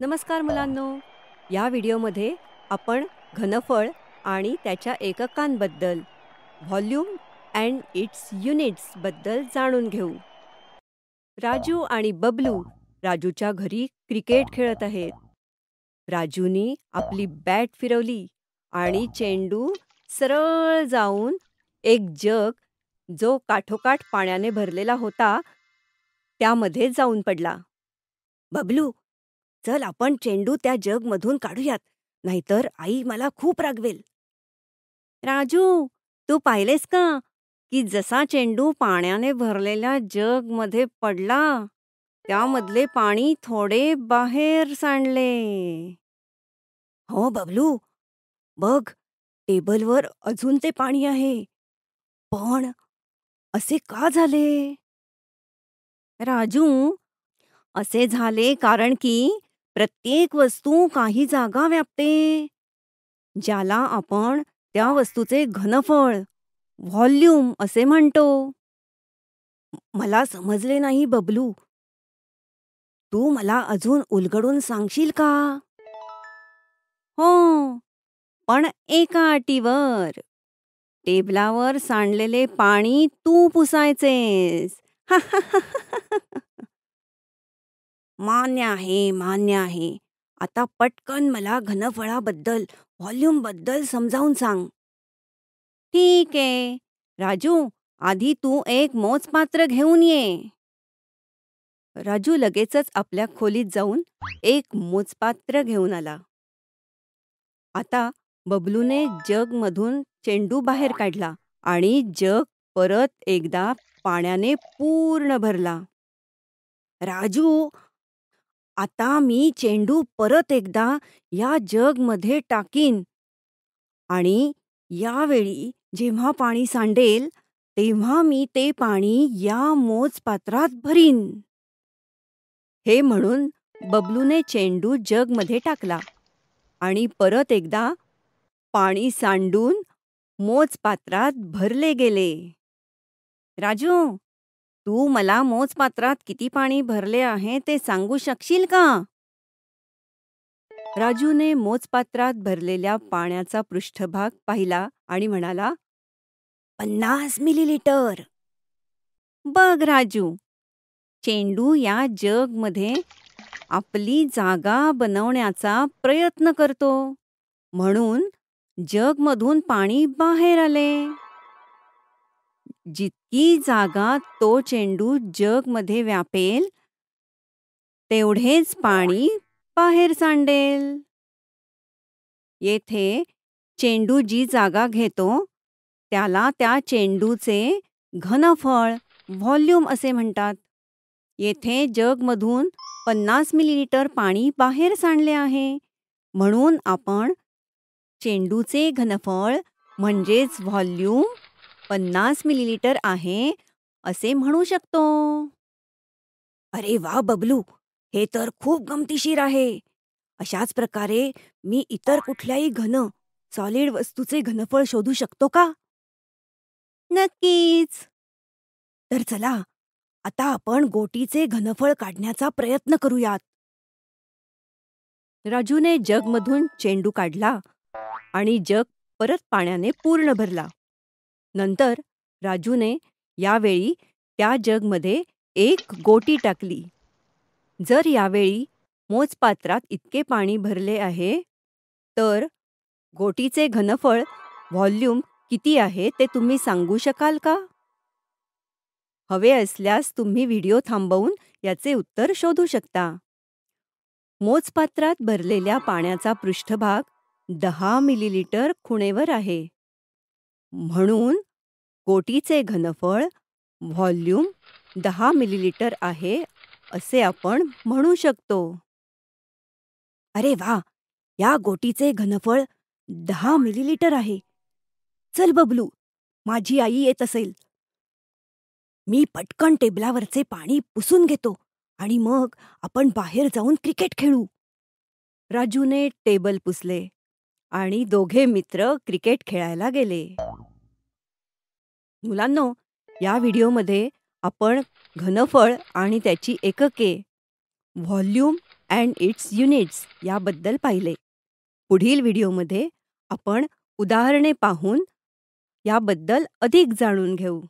नमस्कार मुलांनो या व्हिडिओमध्ये आपण घनफळ आणि त्याच्या एककांबद्दल व्हॉल्यूम अँड इट्स युनिट्सबद्दल जाणून घेऊ राजू आणि बबलू राजूच्या घरी क्रिकेट खेळत आहेत राजूनी आपली बॅट फिरवली आणि चेंडू सरळ जाऊन एक जग जो काठोकाठ पाण्याने भरलेला होता त्यामध्ये जाऊन पडला बबलू चल आपण चेंडू त्या जगमधून काढूयात नाहीतर आई मला खूप रागवेल राजू तू पाहिलेस का की जसा चेंडू पाण्याने भरलेल्या जगमध्ये पडला त्यामधले पाणी थोडे बाहेर सांडले हो बबलू बघ टेबलवर अजून ते पाणी आहे पण असे का झाले राजू असे झाले कारण की प्रत्येक वस्तू काही जागा व्यापते ज्याला आपण त्या वस्तूचे घनफळ व्हॉल्यूम असे म्हणतो मला समजले नाही बबलू तू मला अजून उलगडून सांगशील का हो पण एका अटीवर टेबलावर सांडलेले पाणी तू पुसायचेस मान्य आहे मान्य आहे आता पटकन मला घनफळाबद्दल बद्दल समजावून सांग ठीक आहे राजू आधी तू एक मोजपात्र घेऊन ये राजू लगेचच आपल्या खोलीत जाऊन एक मोजपात्र घेऊन आला आता बबलूने जगमधून चेंडू बाहेर काढला आणि जग परत एकदा पाण्याने पूर्ण भरला राजू आता मी चेंडू परत एकदा या जगमध्ये टाकीन आणि यावेळी जेव्हा पाणी सांडेल तेव्हा मी ते पाणी या मोजपात्रात भरीन हे म्हणून बबलूने चेंडू जगमध्ये टाकला आणि परत एकदा पाणी सांडून मोजपात्रात भरले गेले राजू तू मला मोजपात्रात किती पाणी भरले आहे ते सांगू शकशील का राजूने मोजपात्रात भरलेल्या पाण्याचा पृष्ठभाग पाहिला आणि म्हणाला पन्नास मिलीलिटर बघ राजू चेंडू या जग जगमध्ये आपली जागा बनवण्याचा प्रयत्न करतो म्हणून जगमधून पाणी बाहेर आले जितकी जागा तो चेंडू जगमध्ये व्यापेल तेवढेच पाणी बाहेर सांडेल येथे चेंडू जी जागा घेतो त्याला त्या चेंडूचे घनफळ व्हॉल्यूम असे म्हणतात येथे जगमधून पन्नास मिलीलिटर पाणी बाहेर सांडले आहे म्हणून आपण चेंडूचे घनफळ म्हणजेच व्हॉल्यूम पन्नास मिलीलीटर आहे असे म्हणू शकतो अरे वा बबलू हे तर खूप गमतीशीर आहे अशाच प्रकारे मी इतर कुठल्याही घन सॉलिड वस्तूचे घनफळ शोधू शकतो का नक्कीच तर चला आता आपण गोटीचे घनफळ काढण्याचा प्रयत्न करूयात राजूने जगमधून चेंडू काढला आणि जग परत पाण्याने पूर्ण भरला नंतर राजूने यावेळी त्या जगमध्ये एक गोटी टाकली जर यावेळी मोजपात्रात इतके पाणी भरले आहे तर गोटीचे घनफळ व्हॉल्यूम किती आहे ते तुम्ही सांगू शकाल का हवे असल्यास तुम्ही व्हिडिओ थांबवून याचे उत्तर शोधू शकता मोजपात्रात भरलेल्या पाण्याचा पृष्ठभाग दहा मिलीलिटर खुणेवर आहे म्हणून गोटीचे घनफळ व्हॉल्यूम दहा मिलीलिटर आहे असे आपण म्हणू शकतो अरे वा या गोटीचे घनफळ दहा मिलीलिटर आहे चल बबलू माझी आई येत असेल मी पटकन टेबलावरचे पाणी पुसून घेतो आणि मग आपण बाहेर जाऊन क्रिकेट खेळू राजूने टेबल पुसले आणि दोघे मित्र क्रिकेट खेळायला गेले मुलांनो या व्हिडिओमध्ये आपण घनफळ आणि त्याची एकके व्हॉल्यूम अँड इट्स युनिट्स याबद्दल पाहिले पुढील व्हिडिओमध्ये आपण उदाहरणे पाहून याबद्दल अधिक जाणून घेऊ